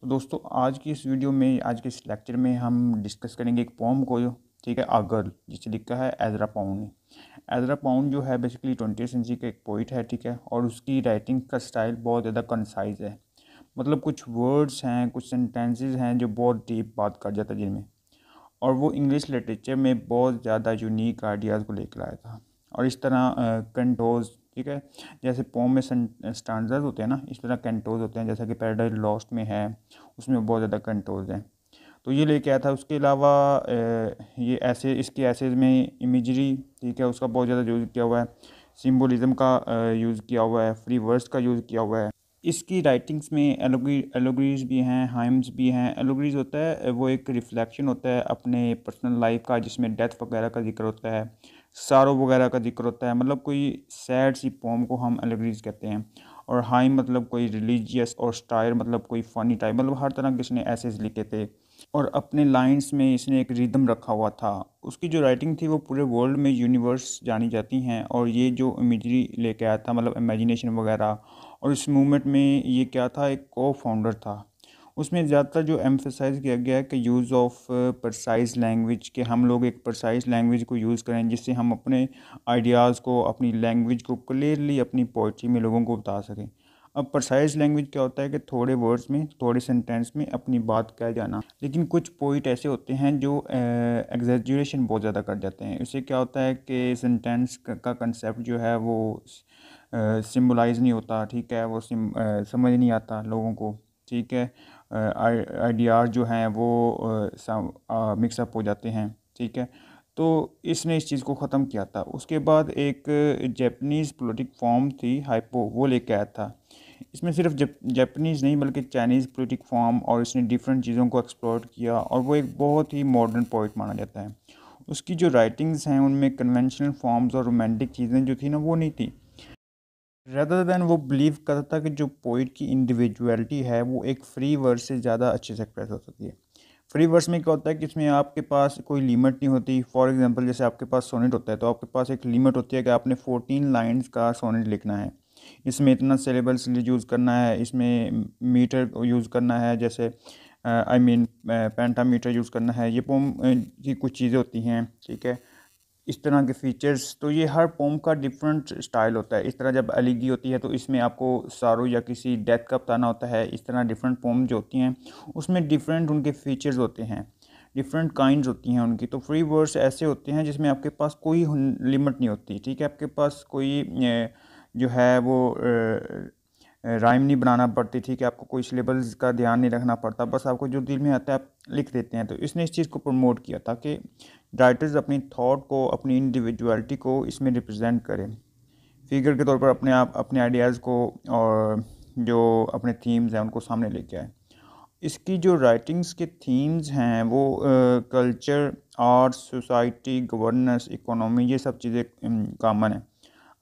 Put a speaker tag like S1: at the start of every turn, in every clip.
S1: तो दोस्तों आज की इस वीडियो में आज के इस लेक्चर में हम डिस्कस करेंगे एक पॉम को जो ठीक है अगर जिसे लिखा है एजरा पाउंड ने एजरा पाउंड जो है बेसिकली ट्वेंटी सेंचुरी का एक पोइट है ठीक है और उसकी राइटिंग का स्टाइल बहुत ज़्यादा कंसाइज है मतलब कुछ वर्ड्स हैं कुछ सेंटेंसेस हैं जो बहुत डीप बात कर जाता है जिनमें और वो इंग्लिश लिटरेचर में बहुत ज़्यादा यूनिक आइडियाज़ को लेकर आया था और इस तरह कंटोज ठीक है जैसे पोम में स्टांडर्स होते हैं ना इस तरह कंटोज होते हैं जैसा कि पैराडाइज लॉस्ट में है उसमें बहुत ज़्यादा कंटोज हैं तो ये लेके आया था उसके अलावा ये ऐसे इसके ऐसे में इमेजरी ठीक है उसका बहुत ज़्यादा यूज़ किया हुआ है सिम्बोलिज़म का यूज़ किया हुआ है फ्री वर्ड्स का यूज़ किया हुआ है इसकी राइटिंग्स में एलोग्री एलोग्रीज भी हैं हाइम्स भी हैं एलोग्रीज होता है वो एक रिफ्लेक्शन होता है अपने पर्सनल लाइफ का जिसमें डेथ वगैरह का जिक्र होता है सारो वगैरह का जिक्र होता है मतलब कोई सैड सी पोम को हम एलेग्रीज कहते हैं और हाई मतलब कोई रिलीजियस और स्टायर मतलब कोई फ़नी टाइप मतलब हर तरह के इसने ऐसेज लिखे थे और अपने लाइंस में इसने एक रिदम रखा हुआ था उसकी जो राइटिंग थी वो पूरे वर्ल्ड में यूनिवर्स जानी जाती हैं और ये जो इमेजरी लेके आया था मतलब इमेजिनेशन वगैरह और इस मूवमेंट में ये क्या था एक को फाउंडर था उसमें ज़्यादातर जो एम्फोसाइज किया गया है कि यूज़ ऑफ प्रसाइज लैंग्वेज के हम लोग एक प्रसाइज लैंग्वेज को यूज़ करें जिससे हम अपने आइडियाज़ को अपनी लैंग्वेज को क्लियरली अपनी पोइट्री में लोगों को बता सकें अब प्रसाइज लैंग्वेज क्या होता है कि थोड़े वर्ड्स में थोड़े सेंटेंस में अपनी बात कह जाना लेकिन कुछ पोइट ऐसे होते हैं जो एग्जेजरेशन uh, बहुत ज़्यादा कर जाते हैं इससे क्या होता है कि सेंटेंस का कंसेप्ट जो है वो सिम्बलाइज़ uh, नहीं होता ठीक है वो सिम आ, uh, समझ नहीं आता लोगों को ठीक है आइडियाज जो हैं वो मिक्सअप हो जाते हैं ठीक है तो इसने इस चीज़ को ख़त्म किया था उसके बाद एक जैपनीज़ पोलिटिक फॉर्म थी हाइपो वो लेके आया था इसमें सिर्फ जैपनीज़ नहीं बल्कि चाइनीज़ पोलिटिक फॉर्म और इसने डिफरेंट चीज़ों को एक्सप्लोर किया और वो एक बहुत ही मॉडर्न पोइट माना जाता है उसकी जो राइटिंग्स हैं उनमें कन्वेंशनल फॉर्म्स और रोमांटिक चीज़ें जो थी ना वो नहीं थी रेदर देन वो बिलीव करता था कि जो पोइट की इंडिविजुअलिटी है वो एक फ्री वर्स से ज़्यादा अच्छे से एक्सप्रेस हो सकती है फ्री वर्स में क्या होता है कि इसमें आपके पास कोई लिमिट नहीं होती फॉर एग्जांपल जैसे आपके पास सोनेट होता है तो आपके पास एक लिमिट होती है कि आपने फोर्टीन लाइन्स का सोनेट लिखना है इसमें इतना सेलेबल्स यूज़ करना है इसमें मीटर यूज़ करना है जैसे आई मीन पेंटामीटर यूज़ करना है ये पोम की uh, कुछ चीज़ें होती हैं ठीक है इस तरह के फीचर्स तो ये हर पोम का डिफरेंट स्टाइल होता है इस तरह जब अलीगी e होती है तो इसमें आपको सारो या किसी डेथ का बताना होता है इस तरह डिफरेंट पोम जो होती हैं उसमें डिफरेंट उनके फीचर्स होते हैं डिफरेंट काइंड होती हैं उनकी तो फ्री वर्ड्स ऐसे होते हैं जिसमें आपके पास कोई लिमिट नहीं होती ठीक है आपके पास कोई जो है वो राइम नहीं बनाना पड़ती थी कि आपको कोई सिलेबल्स का ध्यान नहीं रखना पड़ता बस आपको जो दिल में आता है आप लिख देते हैं तो इसने इस चीज़ को प्रमोट किया ताकि राइटर्स अपनी थॉट को अपनी इंडिविजुअलिटी को इसमें रिप्रेजेंट करें फिगर के तौर पर अपने आप अपने आइडियाज़ को और जो अपने थीम्स हैं उनको सामने लेके आए इसकी जो राइटिंग्स के थीम्स हैं वो culture arts society governance economy ये सब चीज़ें कामन है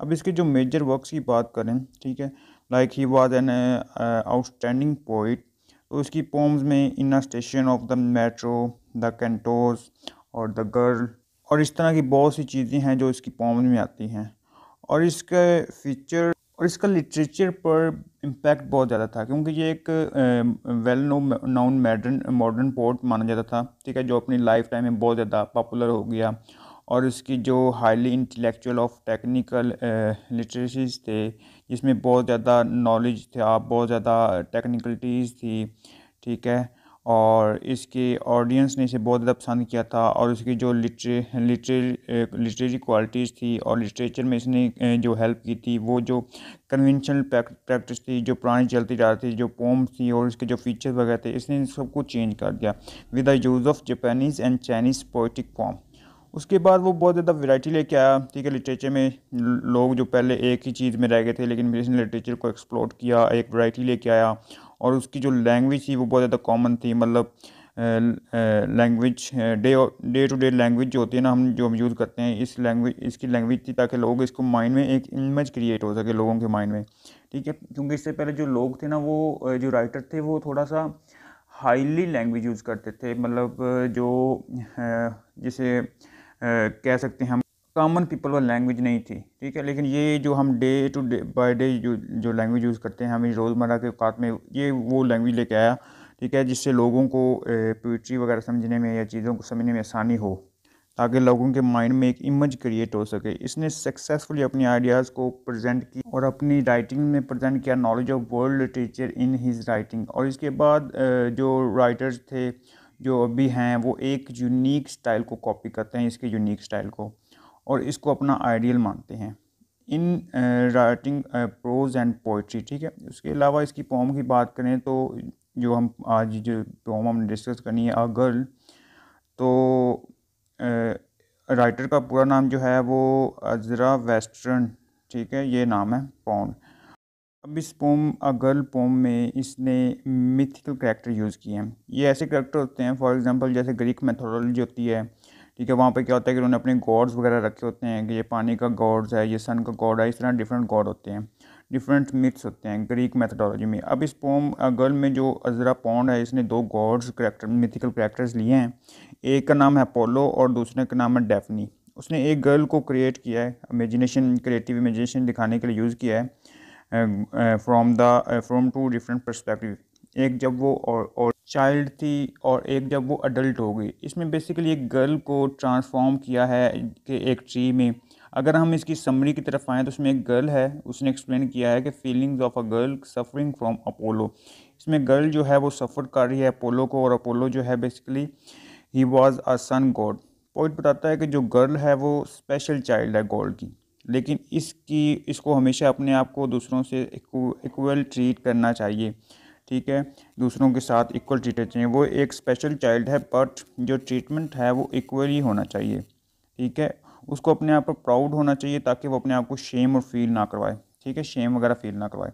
S1: अब इसके जो मेजर वर्क्स की बात करें ठीक है like he was an outstanding poet तो उसकी पोम्स में in station of the metro the cantos और द गर्ल और इस तरह की बहुत सी चीज़ें हैं जो इसकी पोम्स में आती हैं और इसके फीचर और इसका लिटरेचर पर इम्पैक्ट बहुत ज़्यादा था क्योंकि ये एक well no known modern modern poet माना जाता था ठीक है जो अपनी लाइफ टाइम में बहुत ज़्यादा पॉपुलर हो गया और इसकी जो highly intellectual of technical literacies थे जिसमें बहुत ज़्यादा नॉलेज था बहुत ज़्यादा टेक्निकलिटीज़ थी ठीक है और इसके ऑडियंस ने इसे बहुत ज़्यादा पसंद किया था और इसकी जो लिटरे लिटरे लिटरेरी क्वालिटीज़ थी और लिटरेचर में इसने जो हेल्प की थी वो जो कन्वेंशनल प्रैक्टिस थी जो पुरानी चलती जा रही थी जो पोम्स थी और इसके जो फीचर्स वगैरह थे इसने सबको चेंज कर दिया with the use of Japanese and Chinese poetic form उसके बाद वो बहुत ज़्यादा वैरायटी लेके आया ठीक है लिटरेचर में लोग जो पहले एक ही चीज़ में रह गए थे लेकिन फिर इसने लिटरेचर को एक्सप्लोर किया एक वैरायटी लेके आया और उसकी जो लैंग्वेज थी वो बहुत ज़्यादा कॉमन थी मतलब language day day to day language जो होती है ना हम जो हम यूज़ करते हैं इस लैंग्वेज इसकी लैंग्वेज थी ताकि लोग इसको माइंड में एक इमेज क्रिएट हो सके लोगों के माइंड में ठीक है क्योंकि इससे पहले जो लोग थे ना वो जो राइटर थे वो थोड़ा सा हाईली लैंग्वेज यूज़ करते थे मतलब जो जैसे कह सकते हैं हम कॉमन पीपल वाली लैंग्वेज नहीं थी ठीक है लेकिन ये जो हम day to day by day जो जो लैंग्वेज यूज़ करते हैं हमें रोज़मर्रा के औकात में ये वो लैंग्वेज लेके आया ठीक है जिससे लोगों को पोइट्री वगैरह समझने में या चीज़ों को समझने में आसानी हो ताकि लोगों के माइंड में एक इमेज क्रिएट हो सके इसने सक्सेसफुली अपने आइडियाज़ को प्रेजेंट की और अपनी राइटिंग में प्रेजेंट किया knowledge of world literature in his writing और इसके बाद जो राइटर्स थे जो अभी हैं वो एक यूनिक स्टाइल को कॉपी करते हैं इसके यूनिक स्टाइल को और इसको अपना आइडियल मानते हैं in writing prose and poetry ठीक है उसके अलावा इसकी पोम की बात करें तो जो हम आज जो पोम हमने डिस्कस करनी है तो, अ गर्ल तो राइटर का पूरा नाम जो है वो अजरा वेस्टर्न ठीक है ये नाम है पौन अब इस पोम अ गर्ल पोम में इसने मिथिकल करेक्टर यूज़ किए हैं ये ऐसे करेक्टर होते हैं फॉर एग्जांपल जैसे ग्रीक मैथोलॉजी होती है ठीक है वहाँ पे क्या होता है कि उन्होंने अपने गॉड्स वगैरह रखे होते हैं कि ये पानी का गॉड्स है ये सन का गॉड है इस तरह डिफरेंट गॉड होते हैं डिफरेंट मिथ्स होते हैं ग्रीक मैथडोलॉजी में अब इस पोम गर्ल में जो अजरा पौंड है इसने दो गॉड्स करेक्टर मिथिकल करेक्टर्स लिए हैं एक का नाम है अपोलो और दूसरे का नाम है डेफनी उसने एक गर्ल को क्रिएट किया है इमेजिनेशन क्रिएटिव इमेजिनेशन दिखाने के लिए यूज़ किया है from the from two different perspective एक जब वो और, और चाइल्ड थी और एक जब वो अडल्ट हो गई इसमें बेसिकली एक गर्ल को ट्रांसफॉर्म किया है कि एक ट्री में अगर हम इसकी समरी की तरफ आएँ तो उसमें एक गर्ल है उसने एक्सप्लेन किया है कि feelings of a girl suffering from Apollo इसमें गर्ल जो है वो सफ़र कर रही है अपोलो को और अपोलो जो है basically he was a sun god point बताता है कि जो गर्ल है वो स्पेशल चाइल्ड है गॉड की लेकिन इसकी इसको हमेशा अपने आप को दूसरों से इक्वल ट्रीट करना चाहिए ठीक है दूसरों के साथ इक्वल करना चाहिए वो एक स्पेशल चाइल्ड है बट जो ट्रीटमेंट है वो इक्वल ही होना चाहिए ठीक है उसको अपने आप पर प्राउड होना चाहिए ताकि वो अपने आप को शेम और फील ना करवाए ठीक है शेम वगैरह फील ना करवाए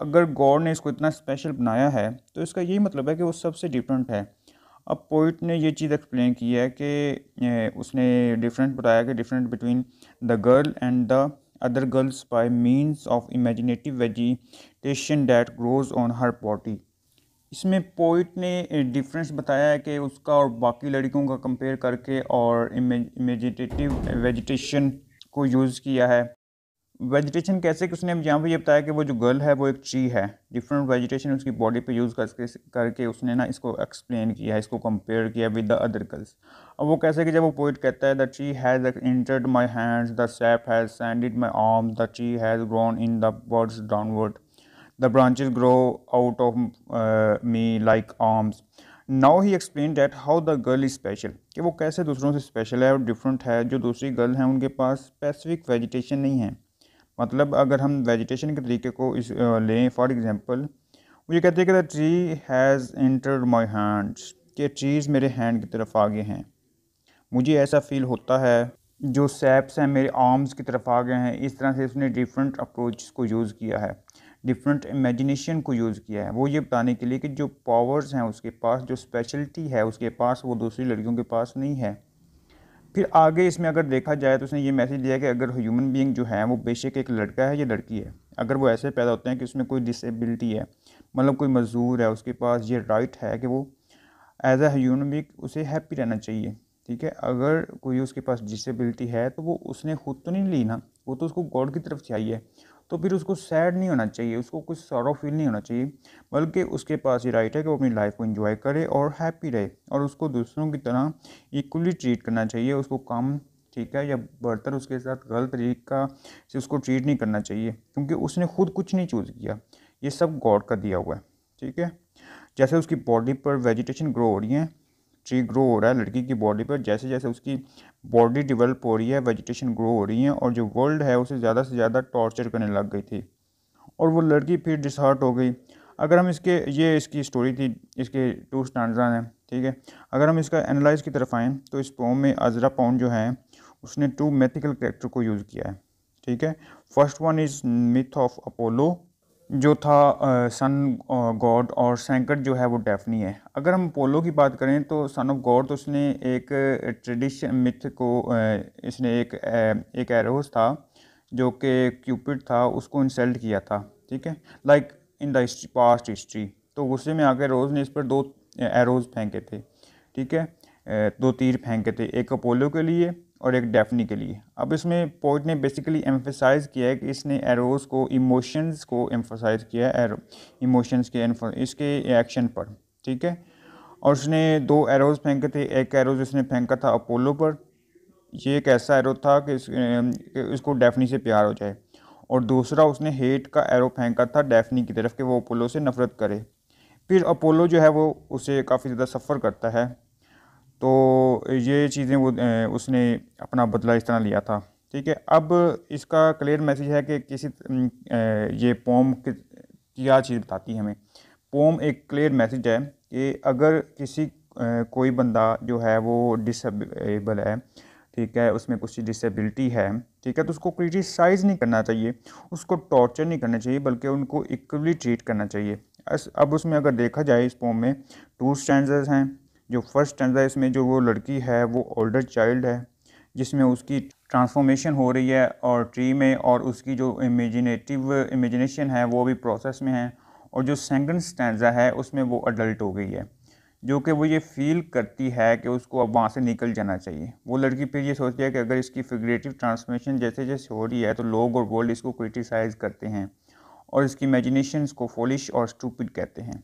S1: अगर गॉड ने इसको इतना स्पेशल बनाया है तो इसका यही मतलब है कि वो सबसे डिफरेंट है अब पोइट ने ये चीज़ एक्सप्लेन की है कि उसने डिफरेंट बताया कि different between the girl and the other girls by means of imaginative vegetation that grows on her body इसमें पोइट ने डिफरेंस बताया है कि उसका और बाकी लड़कियों का कंपेयर करके और इमेजिटेटिव वेजिटेशन को यूज़ किया है वेजिटेशन कैसे उसने अब यहाँ पे ये बताया कि वो जो गर्ल है वो एक ट्री है डिफरेंट वेजिटेशन उसकी बॉडी पे यूज़ करके करके उसने ना इसको एक्सप्लेन किया इसको कंपेयर किया विद द अदर गर्ल्स अब वो कैसे कि जब वो पोइट कहता है the tree has entered my hands the sap has ascended my arm the tree has grown in the birds downward the branches grow out of me like arms now he explain that how the girl is special कि वो कैसे दूसरों से special है और different है जो दूसरी गर्ल हैं उनके पास स्पेसिफिक वेजिटेशन नहीं है मतलब अगर हम वेजिटेशन के तरीके को इस लें फॉर एग्ज़ाम्पल वो ये कहते हैं कि the tree has enter my hands कि ट्रीज़ मेरे हैंड की तरफ आ गए हैं मुझे ऐसा फील होता है जो सेप्स हैं मेरे आर्म्स की तरफ आ गए हैं इस तरह से उसने डिफरेंट अप्रोच को यूज़ किया है डिफरेंट इमेजिनेशन को यूज़ किया है वो ये बताने के लिए कि जो पावर्स हैं उसके पास जो स्पेशलिटी है उसके पास वो दूसरी लड़कियों के पास नहीं है फिर आगे इसमें अगर देखा जाए तो उसने ये मैसेज दिया कि अगर ह्यूमन बीइंग जो है वो बेशक एक लड़का है या लड़की है अगर वो ऐसे पैदा होते हैं कि उसमें कोई डिसेबिलिटी है मतलब कोई मजदूर है उसके पास ये राइट है कि वो एज अ ह्यूमन बींग उसे हैप्पी रहना चाहिए ठीक है अगर कोई उसके पास डिसेबिलिटी है तो वो उसने खुद तो नहीं ली ना वो तो उसको गॉड की तरफ चाहिए तो फिर उसको सैड नहीं होना चाहिए उसको कुछ सॉरो फील नहीं होना चाहिए बल्कि उसके पास ये राइट है कि वो अपनी लाइफ को इन्जॉय करे और हैप्पी रहे और उसको दूसरों की तरह इक्वली ट्रीट करना चाहिए उसको कम ठीक है या बढ़तर उसके साथ गलत तरीका से उसको ट्रीट नहीं करना चाहिए क्योंकि उसने खुद कुछ नहीं चूज़ किया ये सब गॉड का दिया हुआ है ठीक है जैसे उसकी बॉडी पर वेजिटेशन ग्रो हो रही है ट्री ग्रो हो रहा है लड़की की बॉडी पर जैसे जैसे उसकी बॉडी डेवलप हो रही है वेजिटेशन ग्रो हो रही है और जो वर्ल्ड है उसे ज़्यादा से ज़्यादा टॉर्चर करने लग गई थी और वो लड़की फिर डिसहार्ट हो गई अगर हम इसके ये इसकी स्टोरी थी इसके टू स्टैंडर्ड हैं ठीक है अगर हम इसका एनालाइज की तरफ आएँ तो इस पोम में अजरा पाउंड जो है उसने टू मैथिकल करेक्टर को यूज़ किया है ठीक है first one is myth of Apollo जो था सन गॉड और सेंकट जो है वो डेफनी है अगर हम पोलो की बात करें तो सन ऑफ गॉड तो उसने एक ट्रेडिशन मिथ को इसने एक एक एरोस था जो कि क्यूपिड था उसको इंसल्ट किया था ठीक है like in the past history तो गुस्से में आकर रोज़ ने इस पर दो एरोज फेंके थे ठीक है दो तीर फेंके थे एक अपोलो के लिए और एक डेफनी के लिए अब इसमें पोइट ने बेसिकली एम्फोसाइज किया है कि इसने एरोज को इमोशंस को एम्फोसाइज किया है एरो इमोशंस के इसके एक्शन पर ठीक है और उसने दो एरोज फेंके थे एक एरोज उसने फेंका था अपोलो पर ये एक ऐसा एरो था कि इसको डेफनी से प्यार हो जाए और दूसरा उसने हेट का एरो फेंका था डेफनी की तरफ कि वो अपोलो से नफरत करे फिर अपोलो जो है वो उसे काफ़ी ज़्यादा सफ़र करता है तो ये चीज़ें वो उसने अपना बदला इस तरह लिया था ठीक है अब इसका क्लियर मैसेज है कि किसी ये पोम क्या चीज़ बताती है हमें पोम एक क्लियर मैसेज है कि अगर किसी कोई बंदा जो है वो डिसबल है ठीक है उसमें कुछ डिसेबिलिटी है ठीक है तो उसको क्रिटिसाइज़ नहीं करना चाहिए उसको टॉर्चर नहीं करना चाहिए बल्कि उनको इक्वली ट्रीट करना चाहिए अब उसमें अगर देखा जाए इस पोम में टू स्टैंडर्स हैं जो फर्स्ट है इसमें जो वो लड़की है वो ओल्डर चाइल्ड है जिसमें उसकी ट्रांसफॉर्मेशन हो रही है और ट्री में और उसकी जो इमेजिनेटिव इमेजिनेशन है वो भी प्रोसेस में है और जो सेकंड स्टैंडा है उसमें वो अडल्ट हो गई है जो कि वो ये फील करती है कि उसको अब वहाँ से निकल जाना चाहिए वो लड़की फिर ये सोचती है कि अगर इसकी फिगरेटिव ट्रांसफॉर्मेशन जैसे जैसे हो रही है तो लोग और वर्ल्ड इसको क्रिटिसाइज़ करते हैं और इसकी इमेजिनेशन को फॉलिश और स्टूपिड कहते हैं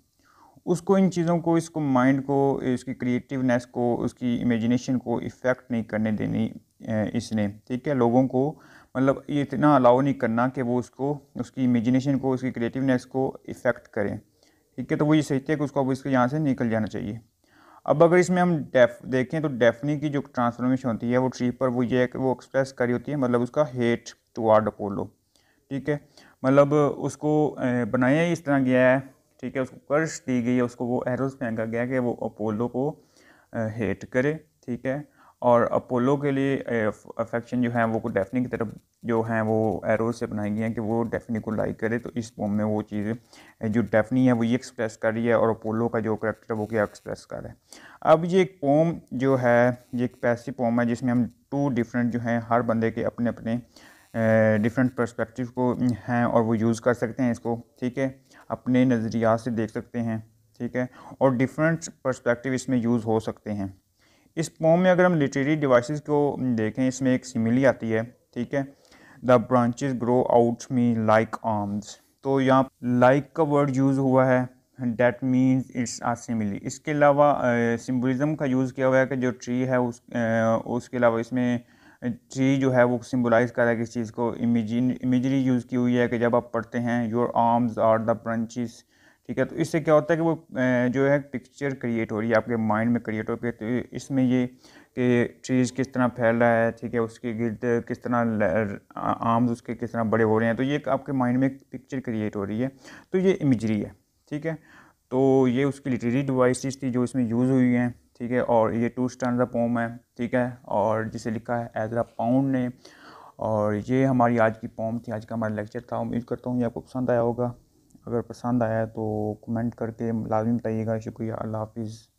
S1: उसको इन चीज़ों को इसको माइंड को इसकी क्रिएटिवनेस को उसकी इमेजिनेशन को इफ़ेक्ट नहीं करने देनी इसने ठीक है लोगों को मतलब ये इतना अलाउ नहीं करना कि वो उसको उसकी इमेजिनेशन को उसकी क्रिएटिवनेस को इफ़ेक्ट करें ठीक है तो वो ये सोचते हैं कि उसको अब इसके यहाँ से निकल जाना चाहिए अब अगर इसमें हम डेफ देखें तो डेफनी की जो ट्रांसफॉर्मेशन होती है वो ट्री पर वो ये है कि वो एक्सप्रेस करी होती है मतलब उसका हेट टू आर्ड अपोलो ठीक है मतलब उसको बनाया इस तरह गया है ठीक है उसको कर्ज दी गई है उसको वो एरोज फेंका गया कि वो अपोलो को हेट करे ठीक है और अपोलो के लिए अफेक्शन जो है वो डेफनी की तरफ जो है वो एरोज से बनाई गई हैं कि वो डेफनी को लाइक करे तो इस पोम में वो चीज़ जो डेफनी है वो ये एक्सप्रेस कर रही है और अपोलो का जो करेक्टर है वो क्या एक्सप्रेस कर रहा है अब ये एक पोम जो है ये एक पैसी पोम है जिसमें हम टू डिफरेंट जो हैं हर बंदे के अपने अपने डिफरेंट पर्सपेक्टिव को हैं और वो यूज़ कर सकते हैं इसको ठीक है अपने नज़रियात से देख सकते हैं ठीक है और डिफरेंट पर्सपेक्टिव इसमें यूज़ हो सकते हैं इस पोम में अगर हम लिटरेरी डिवाइसेस को देखें इसमें एक सिमिली आती है ठीक है the branches grow out me like arms तो यहाँ लाइक का वर्ड यूज़ हुआ है that means it's a simile इसके अलावा सिम्बलिज़म का यूज़ किया हुआ है कि जो ट्री है उस आ, उसके अलावा इसमें ट्री जो है वो सिम्बलाइज़ कर रहा है किस चीज़ को इमेजिन इमेजरी यूज़ की हुई है कि जब आप पढ़ते हैं your arms are the branches ठीक है तो इससे क्या होता है कि वो जो है पिक्चर क्रिएट हो रही है आपके माइंड में क्रिएट हो गई तो इसमें ये कि ट्रीज़ किस तरह फैल रहा है ठीक है उसके गिरद किस तरह आर्म्स उसके किस तरह बड़े हो रहे हैं तो ये आपके माइंड में पिक्चर क्रिएट हो रही है तो ये इमेजरी है ठीक है तो ये उसकी लिटरेरी डिवाइसिस थी जो इसमें यूज़ हुई हैं ठीक है और ये टू स्टैंड पोम है ठीक है और जिसे लिखा है एजरा पाउंड ने और ये हमारी आज की पोम थी आज का हमारा लेक्चर था उम्मीद करता हूँ ये आपको पसंद आया होगा अगर पसंद आया तो कमेंट करके लाजमी बताइएगा शुक्रिया अल्लाह हाफिज़